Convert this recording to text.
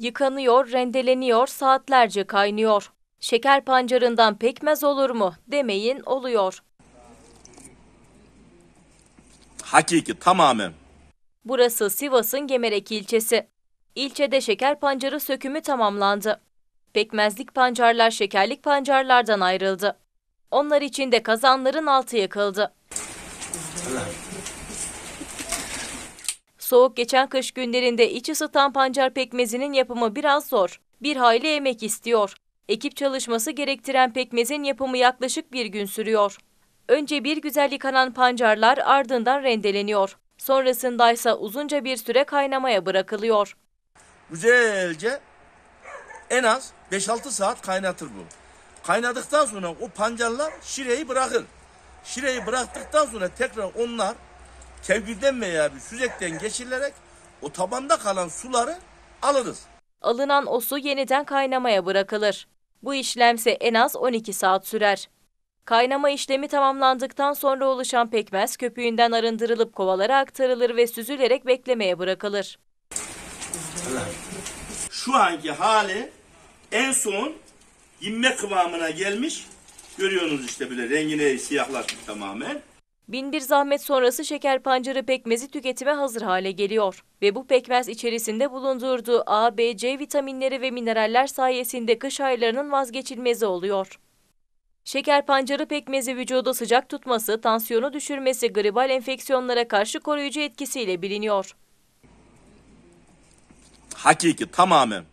Yıkanıyor, rendeleniyor, saatlerce kaynıyor. Şeker pancarından pekmez olur mu demeyin oluyor. Hakiki tamamen. Burası Sivas'ın Gemerek ilçesi. İlçede şeker pancarı sökümü tamamlandı. Pekmezlik pancarlar şekerlik pancarlardan ayrıldı. Onlar için de kazanların altı yakıldı. Allah. Soğuk geçen kış günlerinde iç ısıtan pancar pekmezinin yapımı biraz zor. Bir hayli emek istiyor. Ekip çalışması gerektiren pekmezin yapımı yaklaşık bir gün sürüyor. Önce bir güzel yıkanan pancarlar ardından rendeleniyor. Sonrasında ise uzunca bir süre kaynamaya bırakılıyor. Güzelce en az 5-6 saat kaynatır bu. Kaynadıktan sonra o pancarlar şireyi bırakır. Şireyi bıraktıktan sonra tekrar onlar Kevgir'den veya bir süzekten geçirilerek o tabanda kalan suları alırız. Alınan o su yeniden kaynamaya bırakılır. Bu işlemse en az 12 saat sürer. Kaynama işlemi tamamlandıktan sonra oluşan pekmez köpüğünden arındırılıp kovalara aktarılır ve süzülerek beklemeye bırakılır. Şu anki hali en son inme kıvamına gelmiş. Görüyorsunuz işte böyle rengine siyahlaşmış tamamen. Binbir zahmet sonrası şeker pancarı pekmezi tüketime hazır hale geliyor. Ve bu pekmez içerisinde bulundurduğu A, B, C vitaminleri ve mineraller sayesinde kış aylarının vazgeçilmezi oluyor. Şeker pancarı pekmezi vücuda sıcak tutması, tansiyonu düşürmesi, gribal enfeksiyonlara karşı koruyucu etkisiyle biliniyor. Hakiki tamamen